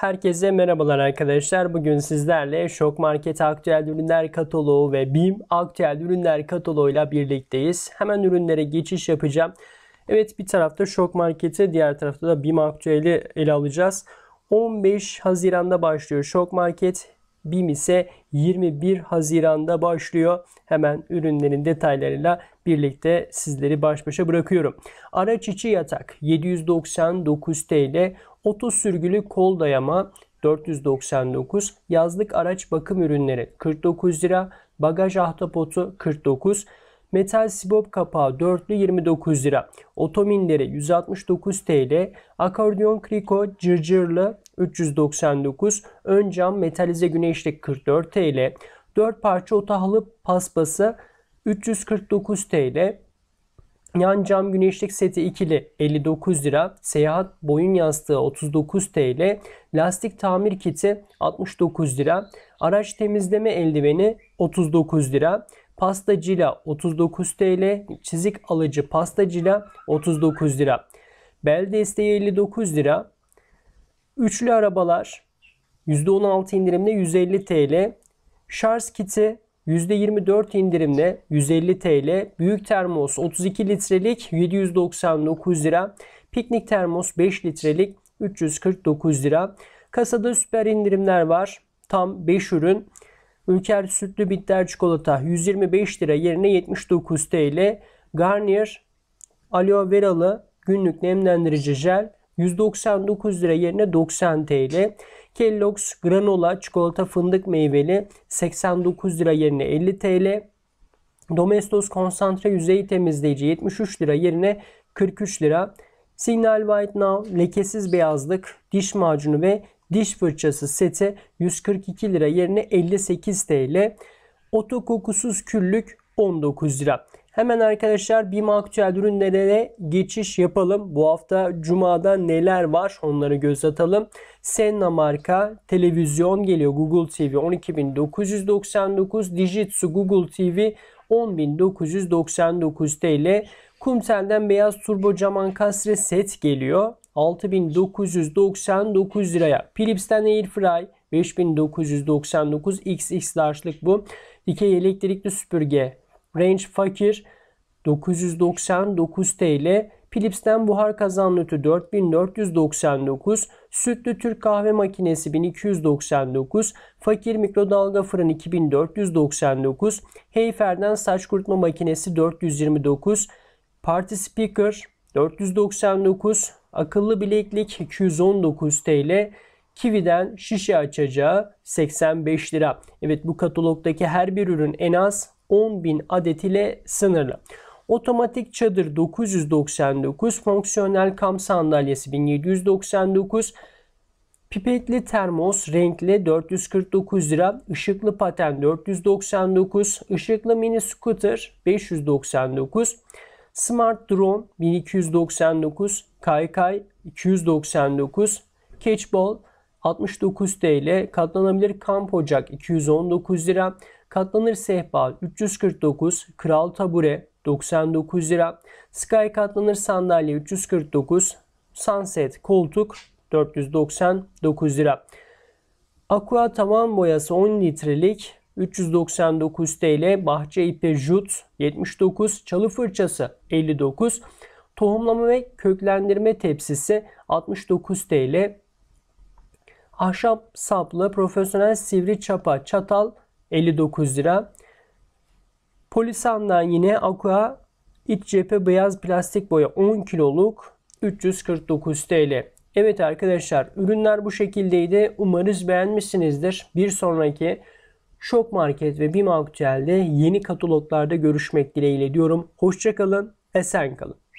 Herkese merhabalar arkadaşlar. Bugün sizlerle Şok Market aktüel ürünler kataloğu ve BİM aktüel ürünler kataloğuyla birlikteyiz. Hemen ürünlere geçiş yapacağım. Evet bir tarafta Şok Market'i diğer tarafta da BİM aktüeli ele alacağız. 15 Haziran'da başlıyor Şok Market. BİM ise 21 Haziran'da başlıyor. Hemen ürünlerin detaylarıyla birlikte sizleri baş başa bırakıyorum. Araç içi yatak 799 TL. Oto sürgülü kol dayama 499, yazlık araç bakım ürünleri 49 lira, bagaj ahtapotu 49, metal sibop kapağı dörtlü 29 lira, otominleri 169 TL, akordeon kriko cırcırlı 399, ön cam metalize güneşlik 44 TL, 4 parça otahalı paspası 349 TL, Yan cam güneşlik seti ikili 59 lira, seyahat boyun yastığı 39 TL, lastik tamir kiti 69 lira, araç temizleme eldiveni 39 lira, pasta cila 39 TL, çizik alıcı pasta cila 39 lira. Bel desteği 59 lira. Üçlü arabalar %16 indirimle 150 TL. Şarj kiti %24 indirimle 150 TL. Büyük termos 32 litrelik 799 lira. Piknik termos 5 litrelik 349 lira. Kasada süper indirimler var. Tam 5 ürün. Ülker sütlü bitter çikolata 125 lira yerine 79 TL. Garnier aloe veralı günlük nemlendirici jel 199 lira yerine 90 TL. Kellogg's granola çikolata fındık meyveli 89 lira yerine 50 TL. Domestos konsantre yüzey temizleyici 73 lira yerine 43 lira. Signal White Now lekesiz beyazlık diş macunu ve diş fırçası seti 142 lira yerine 58 TL. Oto kokusuz küllük 19 lira. Hemen arkadaşlar bir aktüel ürünlere geçiş yapalım. Bu hafta Cuma'da neler var onları göz atalım. Senna marka televizyon geliyor Google TV 12.999 Dijitsu Google TV 10.999 TL. Kumsel'den beyaz turbo cam ankastre set geliyor. 6.999 liraya. Philips'ten Airfry 5.999 XX large'lık bu. Ikea elektrikli süpürge Range fakir 999 TL. Philips'ten buhar kazanlıtı 4499, sütlü Türk kahve makinesi 1299, fakir mikrodalga fırın 2499, Heyfer'den saç kurutma makinesi 429, party speaker 499, akıllı bileklik 219 TL, Kividen şişe açacağı 85 lira. Evet bu katalogdaki her bir ürün en az 10.000 adet ile sınırlı. Otomatik çadır 999, fonksiyonel kamp sandalyesi 1799, pipetli termos renkli 449 lira, ışıklı paten 499, ışıklı mini scooter 599, smart drone 1299, kaykay 299, catchball 69 TL, katlanabilir kamp ocak 219 lira, Katlanır sehpa 349, kral tabure 99 lira. Sky katlanır sandalye 349, sunset koltuk 499 lira. Aqua tavan boyası 10 litrelik 399 TL, bahçe ipi jut 79, çalı fırçası 59, tohumlama ve köklendirme tepsisi 69 TL, ahşap saplı profesyonel sivri çapa çatal 59 lira. Polisan'dan yine Aqua iç cephe beyaz plastik boya 10 kiloluk 349 TL. Evet arkadaşlar ürünler bu şekildeydi. Umarız beğenmişsinizdir. Bir sonraki Şok Market ve BİM Aktüel'de yeni kataloglarda görüşmek dileğiyle diyorum. Hoşçakalın, esen kalın.